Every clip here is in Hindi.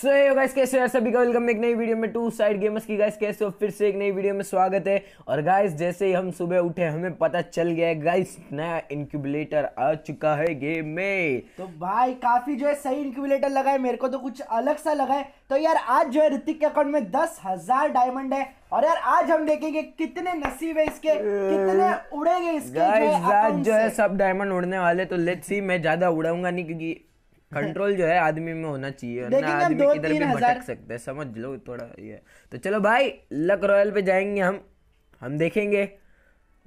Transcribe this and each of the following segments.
सो so, गाइस कैसे हो सभी का वेलकम एक नई वीडियो में टू साइड गेमर्स की गाइस कैसे हो फिर से एक नई वीडियो में स्वागत है और गाइस जैसे ही हम सुबह उठे हमें पता चल गया है गाइस नया इंक्यूबलेटर आ चुका है गेम में तो भाई काफी जो है सही इंक्यूबलेटर लगा है मेरे को तो कुछ अलग सा लगा है तो यार आज जो है ऋतिक के अकाउंट में दस हजार डायमंड है और यार आज हम देखेंगे कितने नसीब है इसके कितने उड़ेंगे इसके गाइस आज जो है सब डायमंड उड़ने वाले तो लेट्स सी मैं ज्यादा उड़ाऊंगा नहीं क्योंकि कंट्रोल जो है आदमी में होना चाहिए ना आदमी किधर भी भटक सकता समझ लो थोड़ा ये तो चलो भाई लक रॉयल पे जाएंगे हम हम देखेंगे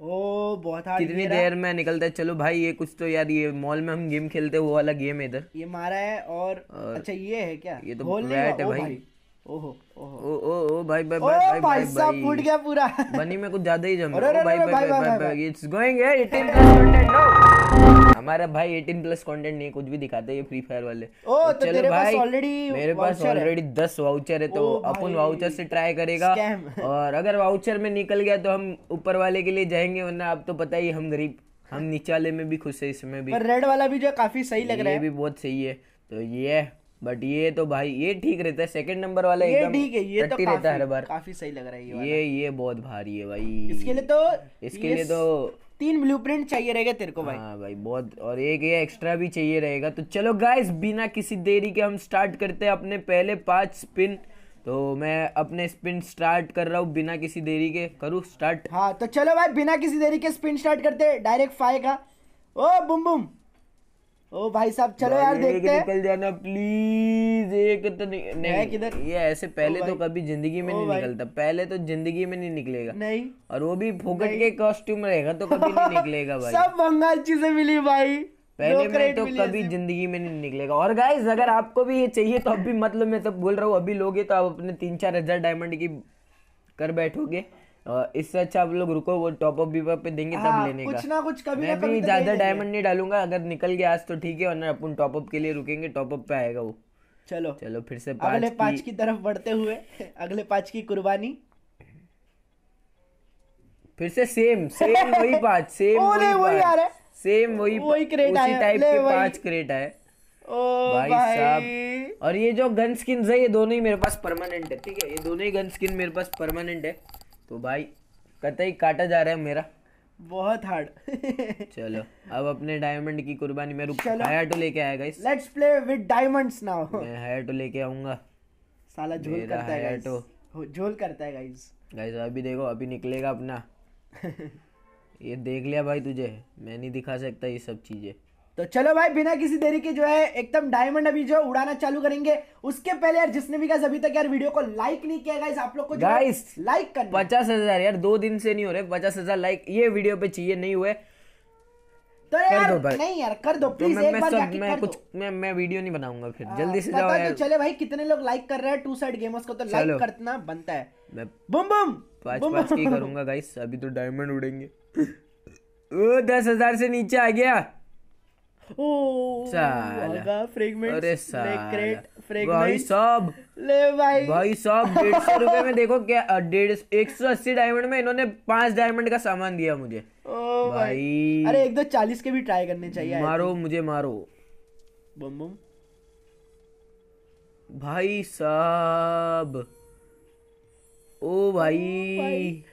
ओ बहुत कितनी देर में निकलता है चलो भाई ये कुछ तो यार ये मॉल में हम गेम खेलते हैं वो वाला गेम है इधर ये मारा है और, और अच्छा ये है क्या ये तो बैट है भाई ओहो ओहो ओ ओ भाई भाई भाई भाई भाई साहब फूट गया पूरा बनी में कुछ ज्यादा ही जम रहा है भाई भाई भाई भाई इट्स गोइंग है 18 प्लस कंटेंट नो हमारा भाई 18 प्लस कंटेंट नहीं कुछ भी दिखाते ये फ्री फायर वाले ओ तो, तो तेरे पास ऑलरेडी मेरे पास ऑलरेडी 10 वाउचर है तो अपन वाउचर से ट्राई करेगा और अगर वाउचर में निकल गया तो हम ऊपर वाले के लिए जाएंगे वरना आप तो पता ही हम गरीब हम नीचे वाले में भी खुश है इसमें भी पर रेड वाला भी जो काफी सही लग रहा है ये भी बहुत सही है तो ये बट ये तो भाई ये ठीक रहता है सेकंड नंबर वाला ये ठीक है ये तो काफी, रहता है हर बार काफी सही लग रहा है ये ये ये बहुत भारी है भाई इसके लिए तो इसके लिए तो तीन ब्लूप्रिंट चाहिए रहेगा तेरे को भाई हाँ भाई बहुत और एक ये एक्स्ट्रा भी चाहिए रहेगा तो चलो गाइस बिना किसी देरी के हम स्टार्ट करते हैं अपने पहले पांच स्पिन तो मैं अपने स्पिन स्टार्ट कर रहा हूँ बिना किसी देरी के करूँ स्टार्ट हाँ तो चलो भाई बिना किसी देरी के स्पिन स्टार्ट करते डायरेक्ट फाइव का ओ बुम बुम ओ भाई साहब चलो यार देखते हैं निकल जाना प्लीज एक तो नहीं नहीं किधर ये ऐसे पहले तो कभी जिंदगी में नहीं निकलता पहले तो जिंदगी में नहीं निकलेगा नहीं और वो भी फोकट के कॉस्ट्यूम रहेगा तो कभी नहीं निकलेगा भाई सब बंगाल चीजें मिली भाई पहले में तो कभी जिंदगी में नहीं निकलेगा और गाइज अगर आपको भी ये चाहिए तो अभी मतलब मैं सब तो बोल रहा हूँ अभी लोगे तो आप अपने तीन चार हजार डायमंड की कर बैठोगे इससे अच्छा आप लोग रुको वो टॉप ऑफ बीप पे देंगे तब हाँ, लेने कुछ का कुछ ना कुछ कभी मैं भी तो ज्यादा डायमंड नहीं डालूंगा अगर निकल गया आज तो ठीक है वरना अपन टॉप अप के लिए रुकेंगे टॉप अप पे आएगा वो चलो चलो फिर से पाँच अगले पांच की तरफ बढ़ते हुए अगले पांच की कुर्बानी फिर से सेम सेम वही पांच सेम वही वही आ रहा है सेम वही वही क्रेट आया टाइप के पांच क्रेट आए ओ भाई साहब और ये जो गन स्किन्स है ये दोनों ही मेरे पास परमानेंट है ठीक है ये दोनों ही गन स्किन मेरे पास परमानेंट है तो भाई कतई काटा जा रहा है मेरा बहुत हार्ड चलो अब अपने डायमंड की कुर्बानी में रुक टू लेके आया guys let's play with diamonds now मैं टू लेके आऊंगा साला झोल करता है गाइस झोल करता है गाइस गाइस अभी देखो अभी निकलेगा अपना ये देख लिया भाई तुझे मैं नहीं दिखा सकता ये सब चीज़ें तो चलो भाई बिना किसी देरी के जो है एकदम डायमंड अभी जो उड़ाना चालू करेंगे उसके पहले यार जिसने भी अभी तक यार वीडियो को लाइक नहीं किया गाइस आप लोग को गाइस लाइक कर पचास हजार यार दो दिन से नहीं हो रहे पचास हजार लाइक ये वीडियो पे चाहिए नहीं हुए तो यार कर दो भाई। नहीं यार कर दो प्लीज तो मैं, एक मैं बार जाके मैं कुछ दो। मैं मैं वीडियो नहीं बनाऊंगा फिर आ, हाँ, जल्दी से तो- तो जाओ यार चले भाई कितने लोग लाइक कर रहे हैं टू साइड गेमर्स को तो लाइक करना बनता है मैं बम बम पांच पांच की करूंगा गाइस अभी तो डायमंड उड़ेंगे ओ दस हजार से नीचे आ गया भाई ले रुपए में देखो क्या डेढ़ एक सौ अस्सी डायमंड में पांच डायमंड का सामान दिया मुझे अरे एक दो चालीस के भी ट्राई करने चाहिए मारो मुझे मारो बम बम भाई साहब ओ भाई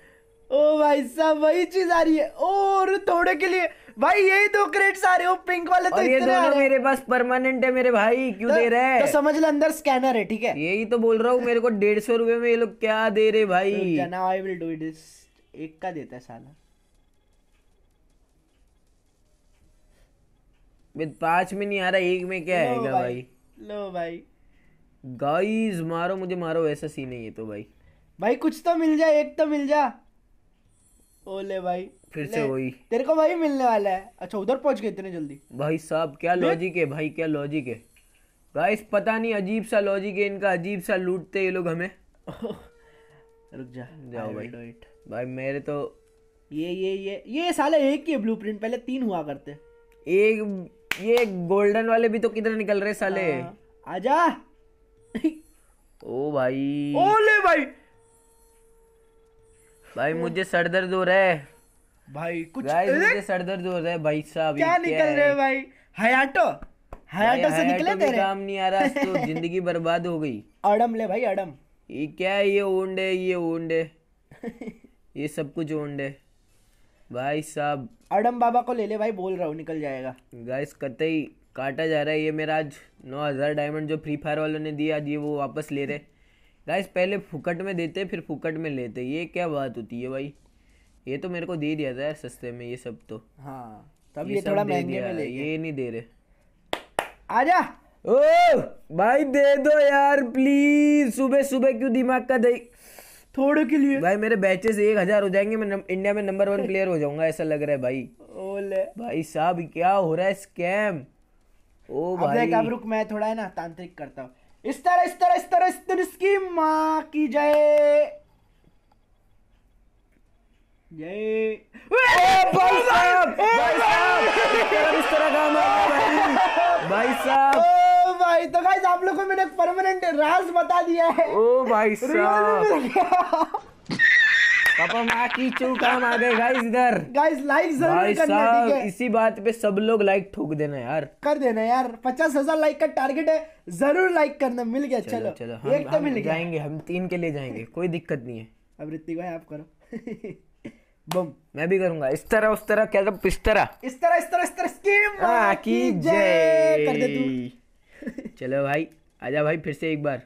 ओ भाई साहब वही चीज आ रही है और थोड़े के लिए भाई यही दो क्रेट सारे हो पिंक वाले तो ये दोनों मेरे पास परमानेंट है मेरे भाई क्यों तो दे रहे तो समझ लो अंदर स्कैनर है ठीक है यही तो बोल रहा हूँ मेरे को डेढ़ सौ रुपए में ये लोग क्या दे रहे भाई आई विल डू इट एक का देता है साला पांच में नहीं आ रहा एक में क्या आएगा भाई लो भाई गाइस मारो मुझे मारो ऐसा सीन है ये तो भाई भाई कुछ तो मिल जाए एक तो मिल जाए ओले भाई फिर से वही तेरे को भाई मिलने वाला है अच्छा उधर पहुंच गए इतने जल्दी भाई साहब क्या लॉजिक है भाई क्या लॉजिक है गाइस पता नहीं अजीब सा लॉजिक है इनका अजीब सा लूटते ये लोग हमें रुक जा जाओ भाई भाई मेरे तो ये ये ये ये साले एक ही ब्लूप्रिंट पहले तीन हुआ करते एक ये गोल्डन वाले भी तो किधर निकल रहे साले हाँ, आजा ओ भाई ओले भाई भाई मुझे सर दर्द हो रहा है भाई कुछ मुझे सर दर्द हो रहा है भाई साहब क्या निकल रहे है भाई हयाटो हयाटो से निकले तेरे काम नहीं आ रहा तो जिंदगी बर्बाद हो गई अड़म ले भाई अड़म ये क्या है ये ओंडे ये ओंडे ये सब कुछ ओंडे भाई साहब अड़म बाबा को ले ले भाई बोल रहा हूँ निकल जाएगा गाइस कतई काटा जा रहा है ये मेरा आज नौ हज़ार डायमंड जो फ्री फायर वालों ने दिया आज ये वो वापस ले रहे गाइस पहले फुकट में देते फिर फुकट में लेते ये क्या बात होती है भाई ये तो मेरे को दे दिया था यार सस्ते में ये सब तो हाँ तब ये, ये थोड़ा महंगे में ले ये नहीं दे रहे आजा ओ भाई दे दो यार प्लीज सुबह सुबह क्यों दिमाग का दही थोड़े के लिए भाई मेरे बैचेस एक हजार हो जाएंगे मैं नम, इंडिया में नंबर वन प्लेयर हो जाऊंगा ऐसा लग रहा है भाई ओले भाई साहब क्या हो रहा है स्कैम ओ भाई अब रुक मैं थोड़ा है ना तांत्रिक करता हूँ इस तरह इस तरह इस तरह इस तरह इसकी माँ की जय जय भाई साहब भाई साहब इस तरह का भाई साहब भाई तो गाइस आप लोग को मैंने परमानेंट राज बता दिया है ओ भाई साहब पापा मैं की चू काम आ गए गाइस इधर गाइस लाइक जरूर करना ठीक है इसी बात पे सब लोग लाइक ठोक देना यार कर देना यार पचास हजार लाइक का टारगेट है जरूर लाइक करना मिल गया चलो चलो एक तो मिल गया जाएंगे हम तीन के लिए जाएंगे कोई दिक्कत नहीं है अब ऋतिक भाई आप करो बम मैं भी करूंगा इस तरह उस तरह क्या तो इस तरह इस तरह इस तरह इस तरह स्कीम हाँ, की जय कर दे तू चलो भाई आजा भाई फिर से एक बार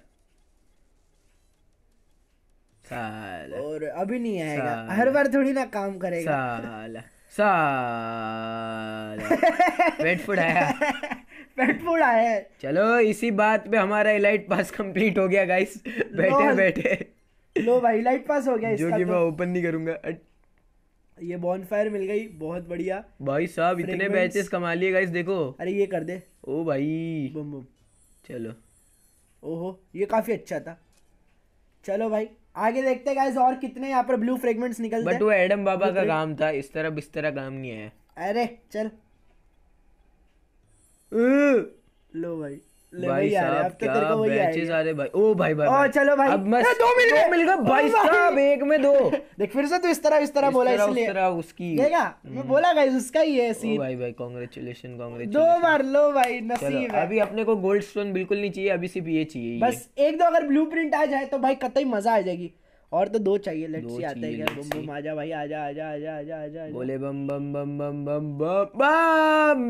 साला और अभी नहीं आएगा हर बार थोड़ी ना काम करेगा साला साला पेट फूड आया पेट फूड आया चलो इसी बात पे हमारा इलाइट पास कंप्लीट हो गया गाइस बैठे बैठे लो भाई इलाइट पास हो गया जो कि तो। मैं ओपन नहीं करूंगा ये बॉनफायर मिल गई बहुत बढ़िया भाई साहब इतने बैचेस कमा लिए गाइस देखो अरे ये कर दे ओ भाई बम बम चलो ओहो ये काफी अच्छा था चलो भाई आगे देखते हैं गाइस और कितने यहाँ पर ब्लू फ्रेगमेंट्स निकलते बट वो एडम बाबा का काम था इस तरह इस तरह काम नहीं है अरे चल लो भाई भाई साहब तो क्या बैचेस आ रहे भाई ओ भाई भाई ओ चलो भाई अब दो मिल गए मिल गए भाई साहब एक में दो देख फिर से तू इस तरह इस तरह बोला इसलिए इस तरह उसकी मैं हम्म। बोला गाइस उसका ही है सीन भाई भाई कांग्रेचुलेशन कांग्रेचुलेशन दो बार लो भाई नसीब है अभी अपने को गोल्ड स्टोन बिल्कुल नहीं चाहिए अभी सिर्फ ये चाहिए बस एक दो अगर ब्लूप्रिंट आ जाए तो भाई कतई मजा आ जाएगी और तो दो चाहिए लेट्स सी आता है बम बम आजा भाई आजा आजा आजा आजा आजा बोले बम बम बम बम बम बम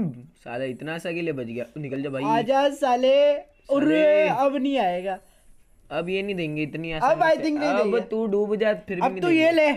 साला इतना सा के लिए बच गया निकल जा भाई आजा साले अरे अब नहीं आएगा अब ये नहीं देंगे इतनी अब आई थिंक नहीं अब तू डूब जा फिर अब तू ये ले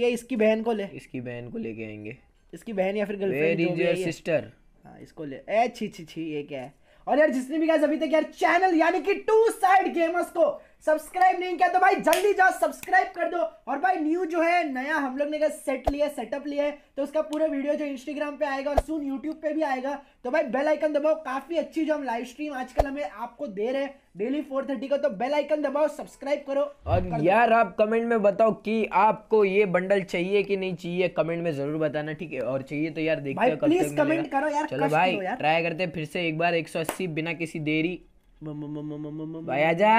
ये इसकी बहन को ले इसकी बहन को लेके आएंगे इसकी बहन या फिर गर्लफ्रेंड जो भी है सिस्टर हां इसको ले ए छी छी छी ये क्या है और यार जिसने भी गाइस अभी तक यार चैनल यानी कि टू साइड गेमर्स को सब्सक्राइब नहीं किया तो भाई जल्दी जाओ सब्सक्राइब कर दो और भाई न्यू जो है नया हम लोग ने क्या सेट लिया सेटअप लिया है तो उसका पूरा वीडियो जो इंस्टाग्राम पे आएगा और सुन यूट्यूब पे भी आएगा तो भाई बेल आइकन दबाओ काफी अच्छी जो हम लाइव स्ट्रीम आजकल हमें आपको दे रहे हैं डेली फोर थर्टी को तो बेल आइकन दबाओ सब्सक्राइब करो और कर यार आप कमेंट में बताओ कि आपको ये बंडल चाहिए कि नहीं चाहिए कमेंट में जरूर बताना ठीक है और चाहिए तो यार देखते भाई, कब प्लीज कमेंट करो यार चलो भाई ट्राई करते फिर से एक बार एक सौ अस्सी बिना किसी देरी भाई आजा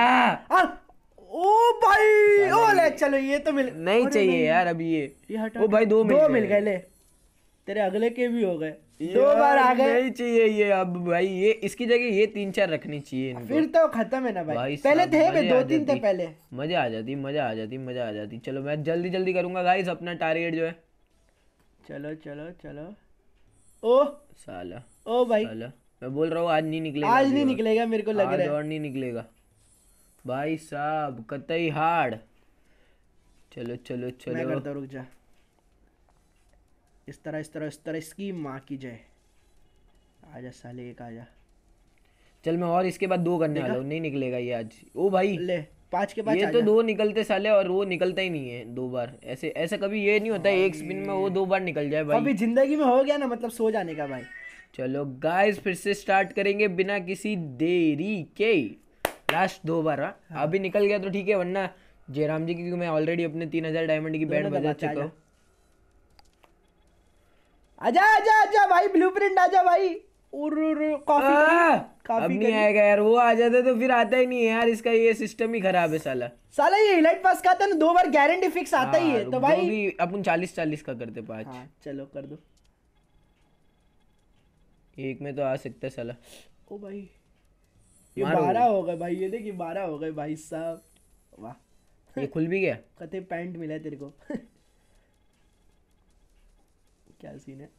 ओ भाई ओ ले चलो ये तो मिल नहीं चाहिए यार अभी ये ओ भाई दो मिल दो मिल गए ले तेरे अगले के भी हो गए दो बार आ गए नहीं चाहिए ये अब भाई ये इसकी जगह ये तीन चार रखनी चाहिए इनको फिर तो खत्म है ना भाई, भाई पहले थे बे दो तीन थे पहले मजा आ जाती मजा आ जाती मजा आ जाती चलो मैं जल्दी जल्दी करूंगा गाइस अपना टारगेट जो है चलो चलो चलो ओ साला ओ भाई साला मैं बोल रहा हूँ आज नहीं निकलेगा आज नहीं निकलेगा मेरे को लग रहा है और नहीं निकलेगा भाई साहब कतई हार्ड चलो चलो चलो मैं करता रुक जा इस तरह इस तरह इस तरह इसकी माँ की जय आजा साले एक आजा चल मैं और इसके बाद दो करने वाला हूँ नहीं निकलेगा ये आज ओ भाई ले पांच के पांच ये तो दो निकलते साले और वो निकलता ही नहीं है दो बार ऐसे ऐसा कभी ये नहीं होता एक स्पिन में वो दो बार निकल जाए भाई अभी जिंदगी में हो गया ना मतलब सो जाने का भाई चलो गाइस फिर से स्टार्ट करेंगे बिना किसी देरी के लास्ट दो बार हाँ? हाँ अभी निकल गया तो ठीक है वरना जयराम जी क्योंकि मैं ऑलरेडी अपने तीन हजार डायमंड की बैंड बजा चुका हूँ आजा आजा आजा भाई ब्लूप्रिंट आजा भाई कॉफी आएगा यार वो आ जाता तो फिर आता ही नहीं है यार इसका ये सिस्टम ही खराब है साला साला ये इलाइट पास का था तो ना दो बार गारंटी फिक्स आता हाँ, ही है तो भाई अपन चालीस चालीस का करते पाँच हाँ, चलो कर दो एक में तो आ सकता है साला ओ भाई ये बारह हो गए भाई ये देखिए बारह हो गए भाई साहब वाह ये खुल भी गया कते पैंट मिला है तेरे को क्या सीन है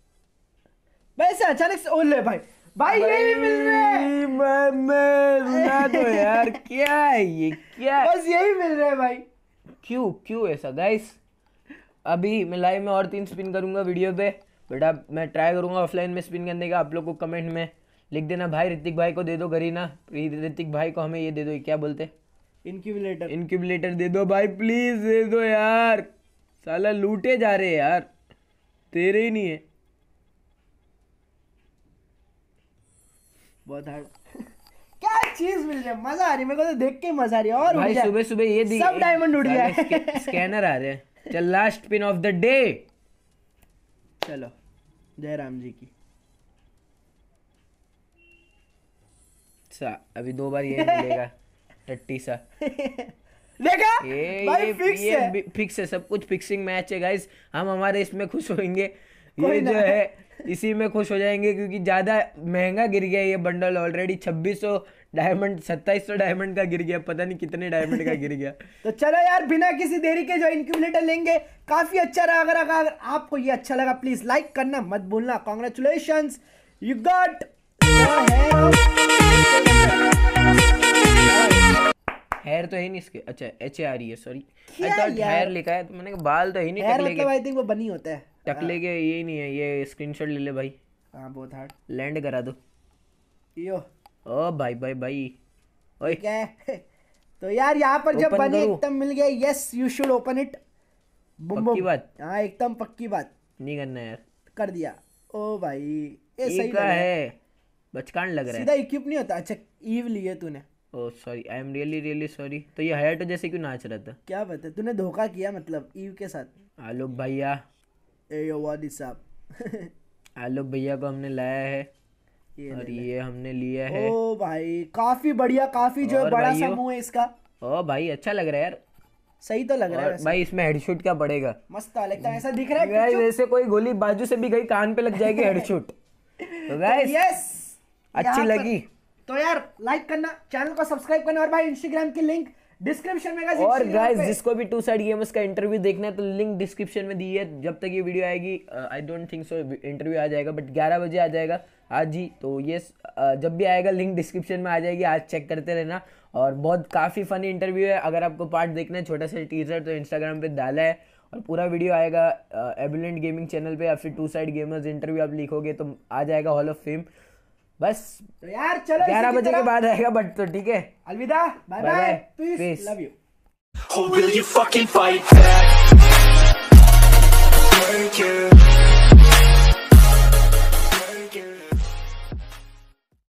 वैसे अचानक से ओले भाई भाई ये भी मिल रहे मैं मैं ना तो यार क्या है ये क्या बस यही मिल रहा है भाई क्यों क्यों ऐसा गाइस अभी मैं लाइव में और तीन स्पिन करूंगा वीडियो पे बेटा मैं ट्राई करूँगा ऑफलाइन में स्पिन करने का आप लोग को कमेंट में लिख देना भाई ऋतिक भाई को दे दो गरीना ऋतिक भाई को हमें ये दे दो क्या बोलते इनक्यूबलेटर इनक्यूबलेटर दे दो भाई प्लीज़ दे दो यार साला लूटे जा रहे यार तेरे ही नहीं है बहुत हार्ड क्या चीज मिल रही है मजा आ रही है मेरे को तो देख के मजा आ रही है और भाई सुबह सुबह ये दिख सब डायमंड उड़ गया स्कैनर आ रहे हैं चल last pin of the day चलो जय राम जी की सा अभी दो बार ये मिलेगा टट्टी सा देखा ये, भाई ये, फिक्स ये है फिक्स है सब कुछ फिक्सिंग मैच है गाइस हम हमारे इसमें खुश होंगे ये जो है इसी में खुश हो जाएंगे क्योंकि ज़्यादा महंगा गिर गया ये बंडल ऑलरेडी छब्बीस सौ डायमंड सत्ताईस सौ डायमंड का गिर गया पता नहीं कितने डायमंड का गिर गया तो चलो यार बिना किसी देरी के जो इनक्यूबलेटर लेंगे काफी अच्छा रहा अगर अगर आपको ये अच्छा लगा प्लीज लाइक करना मत भूलना कॉन्ग्रेचुलेशन यू गॉट हेयर तो है नहीं इसके अच्छा एच ए आ रही है सॉरी हेयर लिखा है तो मैंने कहा बाल तो है नहीं हेयर मतलब आई थिंक वो बनी होता है टकले हाँ। के ये नहीं है ये स्क्रीनशॉट ले ले भाई हाँ बहुत हार्ड लैंड करा दो यो ओ भाई भाई भाई ओए क्या तो यार यहाँ पर जब बने एकदम मिल गया yes you should open it boom पक्की बात हाँ एकदम पक्की बात नहीं करना यार कर दिया ओ भाई ये सही का है बचकान लग रहा है सीधा इक्विप नहीं होता अच्छा ईव लिए तूने oh sorry I am really really sorry तो ये हयाटो तो जैसे क्यों नाच रहा था क्या बात है तूने धोखा किया मतलब ईव के साथ आलोक भैया ए यो वादी साहब आलोक भैया को हमने लाया है ये और ये हमने लिया है ओ भाई काफी बढ़िया काफी जो बड़ा सा मुंह है इसका ओ भाई अच्छा लग रहा है यार सही तो लग रहा है भाई इसमें हेडशूट क्या पड़ेगा मस्त लगता है ऐसा दिख रहा है गाइस ऐसे कोई गोली बाजू से भी गई कान पे लग जाएगी हेडशूट तो गाइस तो यस अच्छी लगी तो यार लाइक करना चैनल को सब्सक्राइब करना और भाई इंस्टाग्राम की लिंक डिस्क्रिप्शन में और गाइस जिसको भी टू साइड गेम्स का इंटरव्यू देखना है तो लिंक डिस्क्रिप्शन में दी है जब तक ये वीडियो आएगी I don't think so interview आ जाएगा बट 11 बजे आ जाएगा हाँ जी तो ये जब भी आएगा लिंक डिस्क्रिप्शन में आ जाएगी आज चेक करते रहना और बहुत काफ़ी फ़नी इंटरव्यू है अगर आपको पार्ट देखना है छोटा सा टीजर तो इंस्टाग्राम पे डाला है और पूरा वीडियो आएगा एबिलेंट गेमिंग चैनल पे या फिर टू साइड गेमर्स इंटरव्यू आप लिखोगे तो आ जाएगा हॉल ऑफ फेम बस तो यार चलो ग्यारह बजे के बाद आएगा बट तो ठीक है अलविदा बाय बाय लव यू